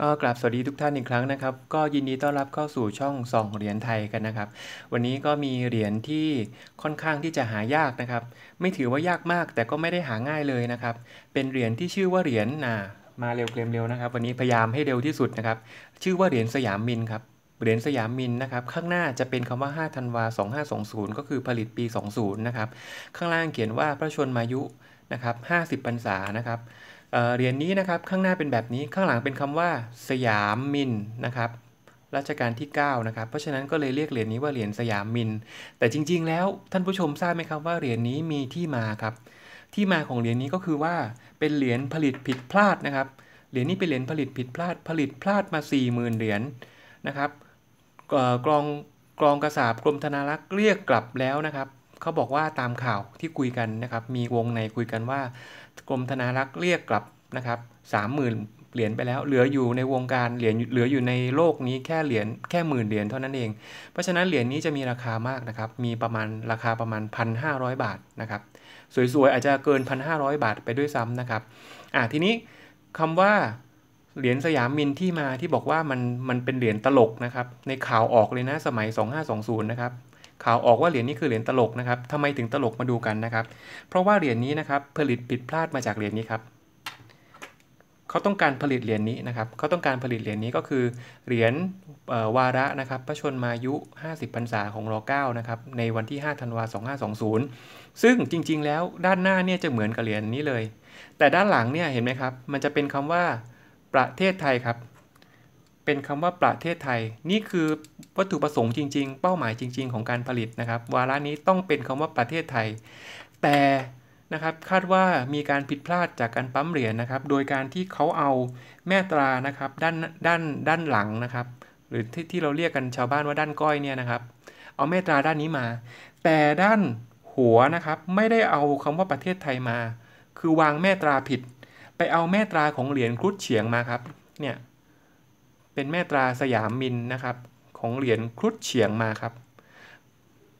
ก็กราบสวัสดีทุกท่านอีกครั้งนะครับก็ยินดีต้อนรับเข้าสู่ช่องสองเหรียญไทยกันนะครับวันนี้ก็มีเหรียญที่ค่อนข้างที่จะหายากนะครับไม่ถือว่ายากมากแต่ก็ไม่ได้หาง่ายเลยนะครับเป็นเหรียญที่ชื่อว่าเหรียญนะมาเร็วเกลมเร็วนะครับวันนี้พยายามให้เร็วที่สุดนะครับชื่อว่าเหรียญสยามมินครับเหรียญสยามมินนะครับข้างหน้าจะเป็นคำว่า5ธันวา2520ก็คือผลิตปี 20นะครับข้างล่างเขียนว่าพระชนมายุนะครับ50พรรษานะครับเหรียญนนี้นะครับข้างหน้าเป็นแบบนี้ข้างหลังเป็นคำว่าสยามมินนะครับรัชกาลที่ 9 นะครับเพราะฉะนั้นก็เลยเรียกเหรียญนี้ว่าเหรียญสยามมิน แต่จริงๆแล้วท่านผู้ชมทราบไหมครับว่าเหรียญนนี้มีที่มาครับที่มาของเหรียญนี้ก็คือว่าเป็นเหรียญผลิตผิดพลาดนะครับเหรียญนี้เป็นเหรียญผลิตผิดพลาดผลิตพลาดมา40,000เหรียญนะครับกรองกรองกระสาบกรมธนารักษ์เรียกกลับแล้วนะครับเขาบอกว่าตามข่าวที่คุยกันนะครับมีวงในคุยกันว่ากรมธนารักษ์เรียกกลับนะครับสามหมื่นเหรียญไปแล้ว เหลืออยู่ในวงการเหรียญเหลืออยู่ในโลกนี้แค่เหรียญแค่หมื่นเหรียญเท่านั้นเอง เพราะฉะนั้น เหรียญนี้จะมีราคามากนะครับ มีประมาณราคาประมาณ 1,500 บาทนะครับ สวยๆอาจจะเกิน 1,500 บาทไปด้วยซ้ำนะครับอ่ะทีนี้คำว่าเหรียญสยามมินที่มาที่บอกว่ามันมันเป็นเหรียญตลกนะครับ ในข่าวออกเลยนะสมัย 2520 นะครับข่าวออกว่าเหรียญนี้คือเหรียญตลกนะครับทำไมถึงตลกมาดูกันนะครับ เพราะว่าเหรียญนี้นะครับผลิตผิดพลาดมาจากเหรียญนี้ครับ เขาต้องการผลิตเหรียญนี้นะครับ เขาต้องการผลิตเหรียญนี้ก็คือเหรียญวาระนะครับพระชนมายุ 50 พรรษาของร9นะครับในวันที่ 5 ธันวาคม 2520 ซึ่งจริง ๆ แล้วด้านหน้าเนี่ยจะเหมือนกับเหรียญนี้เลย แต่ด้านหลังเนี่ยเห็นไหมครับ มันจะเป็นคำว่าประเทศไทยครับเป็นคำว่าประเทศไทยนี่คือวัตถุประสงค์จริงๆ เป้าหมายจริง ๆ ของการผลิตนะครับวาระนี้ต้องเป็นคำว่าประเทศไทย แต่นะครับคาดว่ามีการผิดพลาดจากการปั๊มเหรียญนะครับ โดยการที่เขาเอาแม่ตรานะครับด้านด้านด้านหลังนะครับ หรือที่ที่เราเรียกกันชาวบ้านว่าด้านก้อยเนี่ยนะครับเอาแม่ตราด้านนี้มา แต่ด้านหัวนะครับไม่ได้เอาคำว่าประเทศไทยมา คือวางแม่ตราผิด ไปเอาแม่ตราของเหรียญครุฑเฉียงมาครับเนี่ยเป็นแม่ตราสยามมินนะครับ ของเหรียญครุฑเฉียงมาครับ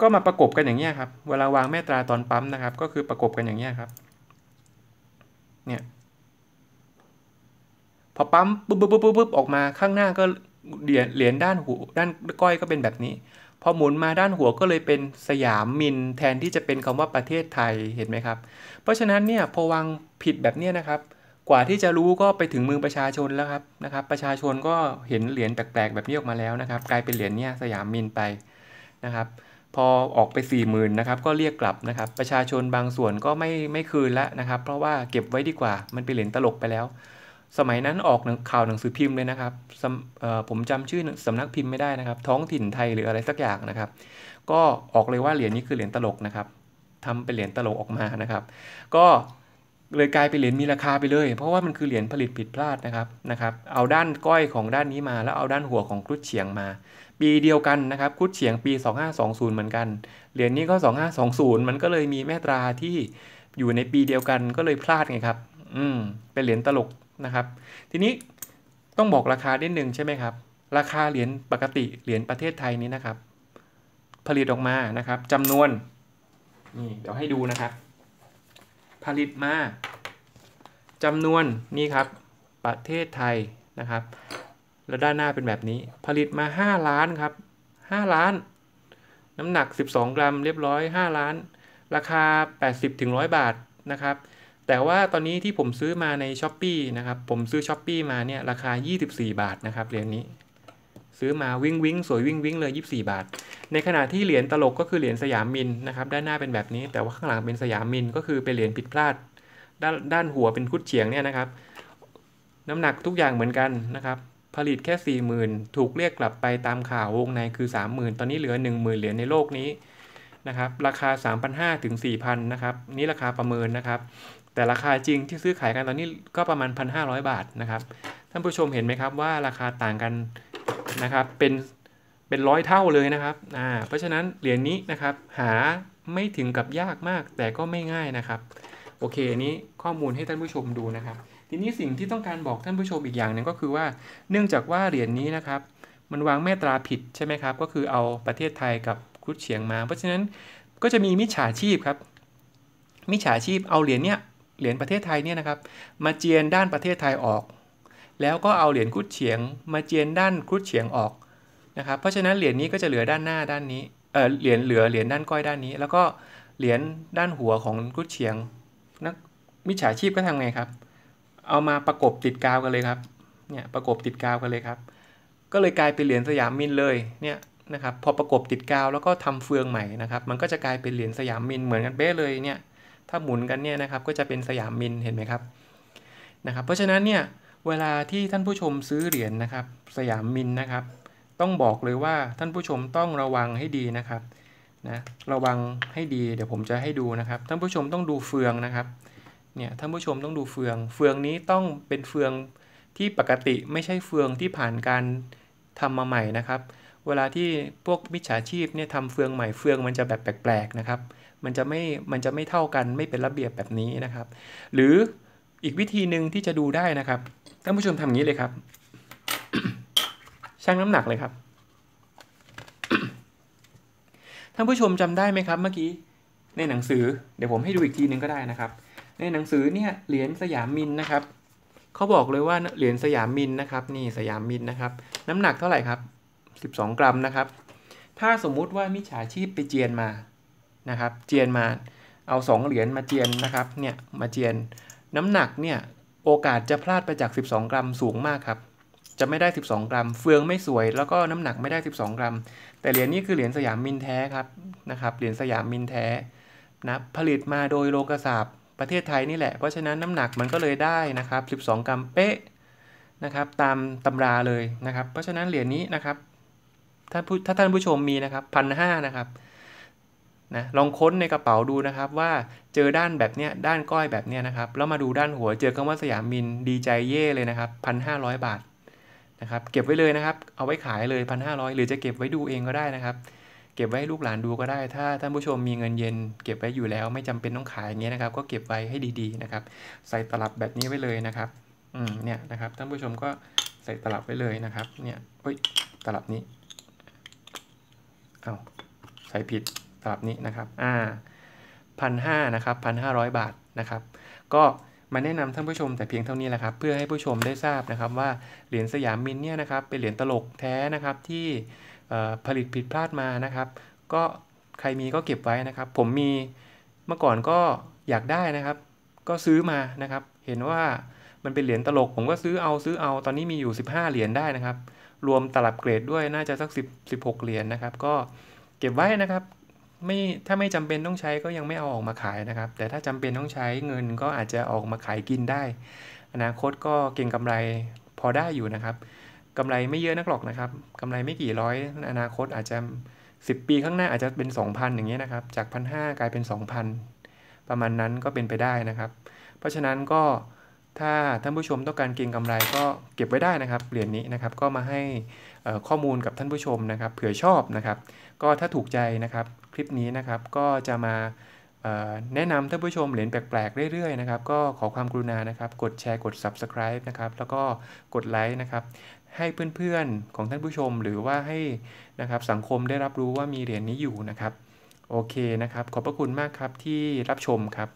ก็มาประกบกันอย่างนี้ครับเวลาวางแม่ตราตอนปั๊มนะครับ ก็คือประกบกันอย่างนี้ครับเนี่ยพอปั๊มปุ๊บปุ๊บปุ๊บปุ๊บออกมาข้างหน้าก็เหรียญเหรียญด้านหูด้านก้อยก็เป็นแบบนี้พอหมุนมาด้านหัวก็เลยเป็นสยามมิน แทนที่จะเป็นคำว่าประเทศไทยเห็นไหมครับ เพราะฉะนั้นเนี่ยพอวางผิดแบบนี้นะครับกว่าที่จะรู้ก็ไปถึงมือประชาชนแล้วครับนะครับ ประชาชนก็เห็นเหรียญแปลกๆ แบบนี้ ออกมาแล้วนะครับ กลายเป็นเหรียญเนี่ยสยามมินไปนะครับ พอออกไป4ี่หมื่นนะครับก็เรียกกลับนะครับ ประชาชนบางส่วนก็ไม่ไม่คืนละนะครับ เพราะว่าเก็บไว้ดีกว่ามันเป็นเหรียญตลกไปแล้ว สมัยนั้นออกข่าวหนังสือพิมพ์เลยนะครับผมจำชื่อสำนักพิมพ์ไม่ได้นะครับ ท้องถิ่นไทยหรืออะไรสักอย่างนะครับ ก็ออกเลยว่าเหรียญนี้คือเหรียญตลกนะครับทำเป็นเหรียญตลกออกมานะครับ ก็เลยกลายเป็นเหรียญมีราคาไปเลย เพราะว่ามันคือเหรียญผลิตผิดพลาดนะครับนะครับ เอาด้านก้อยของด้านนี้มาแล้วเอาด้านหัวของครุฑเฉียงมา ปีเดียวกันนะครับครุฑเฉียงปี 2520 เหมือนกันเหรียญนี้ก็2520 มันก็เลยมีแม่ตราที่อยู่ในปีเดียวกันก็เลยพลาดไงครับอืมเป็นเหรียญตลกนะครับ ทีนี้ต้องบอกราคาเด่นหนึ่งใช่ไหมครับ ราคาเหรียญปกติเหรียญประเทศไทยนี้นะครับ ผลิตออกมานะครับจำนวนนี่เดี๋ยวให้ดูนะครับผลิตมาจำนวนนี่ครับประเทศไทยนะครับ แล้วด้านหน้าเป็นแบบนี้ผลิตมา 5 ล้านครับ 5 ล้าน น้ำหนัก 12 กรัมเรียบร้อย 5 ล้าน ราคา 80ถึง100 บาทนะครับ แต่ว่าตอนนี้ที่ผมซื้อมาใน s h อ p e e นะครับ ผมซื้อ s h อ p e e มาเนี่ย ราคา 24 บาทนะครับเหรียญนี้ซื้อมาวิ่งวิ่งสวยวิ่งวิ่งเลย 24 บาท ในขณะที่เหรียญตลกก็คือเหรียญสยามมินนะครับ ด้านหน้าเป็นแบบนี้ แต่ว่าข้างหลังเป็นสยามมินก็คือเป็นเหรียญผิดพลาด ด้านด้านหัวเป็นคุดเฉียงเนี่ยนะครับ น้ำหนักทุกอย่างเหมือนกันนะครับ ผลิตแค่ 40,000 ถูกเรียกกลับไปตามข่าว วงในคือ 30,000 ตอนนี้เหลือ 10,000 เหรียญในโลกนี้นะครับ ราคา3,500ถึง4,000นะครับ นี่ราคาประเมินนะครับ แต่ราคาจริงที่ซื้อขายกันตอนนี้ก็ประมาณ1,500บาทนะครับ ท่านผู้ชมเห็นไหมครับว่าราคาต่างกันนะครับ เป็นเป็นร้อยเท่าเลยนะครับอ่าเพราะฉะนั้นเหรียญนนี้นะครับหาไม่ถึงกับยากมากแต่ก็ไม่ง่ายนะครับ โอเคนี้ ข้อมูลให้ท่านผู้ชมดูนะครับ ทีนี้สิ่งที่ต้องการบอกท่านผู้ชมอีกอย่างหนึ่งก็คือว่าเนื่องจากว่าเหรียญนนี้นะครับมันวางแม่ตราผิดใช่ไหมครับก็คือเอาประเทศไทยกับครุฑเฉียงมา เพราะฉะนั้นก็จะมีมิจฉาชีพครับมิจฉาชีพเอาเหรียญเนี้ยเหรียญประเทศไทยเนี่ยนะครับมาเจียนด้านประเทศไทยออกแล้วก็เอาเหรียญครุฑเฉียงมาเจียนด้านครุฑเฉียงออกนะครับ เพราะฉะนั้นเหรียญนี้ก็จะเหลือด้านหน้าด้านนี้เออเหรียญเหลือเหรียญด้านก้อยด้านนี้ แล้วก็เหรียญด้านหัวของครุฑเฉียงนักมิจฉาชีพก็ทำไงครับ เอามาประกบติดกาวกันเลยครับ เนี่ยประกบติดกาวกันเลยครับ ก็เลยกลายเป็นเหรียญสยามมินเลย เนี่ยนะครับ พอประกบติดกาวแล้วก็ทำเฟืองใหม่นะครับ มันก็จะกลายเป็นเหรียญสยามมินเหมือนกันเป๊ะเลย เนี่ยถ้าหมุนกันเนี่ยนะครับก็จะเป็นสยามมินเห็นไหมครับ นะครับเพราะฉะนั้นเนี่ยเวลาที่ท่านผู้ชมซื้อเหรียญนนะครับ สยามมินนะครับ ต้องบอกเลยว่าท่านผู้ชมต้องระวังให้ดีนะครับนะระวังให้ดี เดี๋ยวผมจะให้ดูนะครับท่านผู้ชมต้องดูเฟืองนะครับเนี่ยท่านผู้ชมต้องดูเฟือง เฟืองนี้ต้องเป็นเฟืองที่ปกติไม่ใช่เฟืองที่ผ่านการทำมาใหม่นะครับ เวลาที่พวกมิจฉาชีพเนี่ยทำเฟืองใหม่เฟืองมันจะแบบแปลกๆนะครับ มันจะไม่มันจะไม่เท่ากันไม่เป็นระเบียบแบบนี้นะครับ หรืออีกวิธีหนึ่งที่จะดูได้นะครับท่านผู้ชมทำอย่างนี้เลยครับชั่งน้ำหนักเลยครับท่านผู้ชมจำได้ไหมครับเมื่อกี้ในหนังสือเดี๋ยวผมให้ดูอีกทีนึงก็ได้นะครับ ในหนังสือเนี่ยเหรียญสยามมินนะครับเขาบอกเลยว่าเหรียญสยามมินนะครับนี่สยามมินนะครับ น้ำหนักเท่าไหร่ครับ 12 กรัมนะครับ ถ้าสมมุติว่ามิจฉาชีพไปเจียนมานะครับ เจียนมา เอา 2 เหรียญมาเจียนนะครับเนี่ยมาเจียน น้ำหนักเนี่ยโอกาสจะพลาดไปจาก 12 กรัมสูงมากครับ จะไม่ได้ 12 กรัม เฟืองไม่สวย แล้วก็น้ำหนักไม่ได้ 12 กรัม แต่เหรียญนี้คือเหรียญสยามมินแท้ครับนะครับ เหรียญสยามมินแท้นะ ผลิตมาโดยโลกสาบประเทศไทยนี่แหละ เพราะฉะนั้นน้ำหนักมันก็เลยได้นะครับ 12 กรัม เป๊ะนะครับ ตามตำราเลยนะครับ เพราะฉะนั้นเหรียญนี้นะครับถ้าถ้าท่านผู้ชมมีนะครับพันห้านะครับนะลองค้นในกระเป๋าดูนะครับว่าเจอด้านแบบเนี้ยด้านก้อยแบบเนี้ยนะครับแล้วมาดูด้านหัว เจอคาว่าสยามมินดีใจเย่เลยนะครับพันห้าร้อยบาทนะครับเก็บไว้เลยนะครับ เอาไว้ขายเลยพันห้าร้อยหรือจะเก็บไว้ดูเองก็ได้นะครับ เก็บไว้ให้ลูกหลานดูก็ได้ ถ้าท่านผู้ชมมีเงินเย็น เก็บไว้อยู่แล้ว ไม่จำเป็นต้องขายอย่างเงี้ยนะครับ ก็เก็บไว้ให้ดีๆนะครับ ใส่ตลับแบบนี้ไว้เลยนะครับอืมเนี่ยนะครับท่านผู้ชมก็ใส่ตลับไว้เลยนะครับเนี่ยเอ้ยตลับนี้เอาใส่ผิดหบับนี้นะครับ อ่าพันห้านะครับพันห้าร้อยบาท นะครับ ก็มาแนะนำท่านผู้ชมแต่เพียงเท่านี้แหละครับ เพื่อให้ผู้ชมได้ทราบนะครับ ว่าเหรียญสยามมินเนี่ยนะครับเป็นเหรียญตลกแท้นะครับที่ผลิตผิดพลาดมานะครับ ก็ใครมีก็เก็บไว้นะครับผมมีเมื่อก่อนก็อยากได้นะครับ ก็ซื้อมานะครับเห็นว่ามันเป็นเหรียญตลก ผมก็ซื้อเอาซื้อเอาตอนนี้มีอยู่ 15 เหรียญได้นะครับ รวมตลับเกรดด้วยน่าจะสัก10 16เหรียญนะครับก็เก็บไว้นะครับไม่ถ้าไม่จำเป็นต้องใช้ก็ยังไม่เอาออกมาขายนะครับ แต่ถ้าจำเป็นต้องใช้เงินก็อาจจะออกมาขายกินได้ อนาคตก็เก่งกำไรพอได้อยู่นะครับ กำไรไม่เยอะนักหรอกนะครับ กำไรไม่กี่ร้อย อนาคตอาจจะ 10 ปีข้างหน้าอาจจะเป็น 2,000 อย่างเงี้ยนะครับจากพันหกลายเป็น 2,000 ประมาณนั้นก็เป็นไปได้นะครับ เพราะฉะนั้นก็ถ้าท่านผู้ชมต้องการเก็งกำไรก็เก็บไว้ได้นะครับเหรียญนนี้นะครับ ก็มาให้ข้อมูลกับท่านผู้ชมนะครับ เผื่อชอบนะครับ ก็ถ้าถูกใจนะครับคลิปนี้นะครับ ก็จะมาแนะนำท่านผู้ชมเหรียญแปลกๆเรื่อยๆนะครับก็ขอความกรุณานะครับกดแชร์กด subscribe นะครับแล้วก็กดไลค์นะครับให้เพื่อนๆของท่านผู้ชมหรือว่าให้นะครับสังคมได้รับรู้ว่ามีเหรียญนี้อยู่นะครับโอเคนะครับขอบพระคุณมากครับ ที่รับชมครับ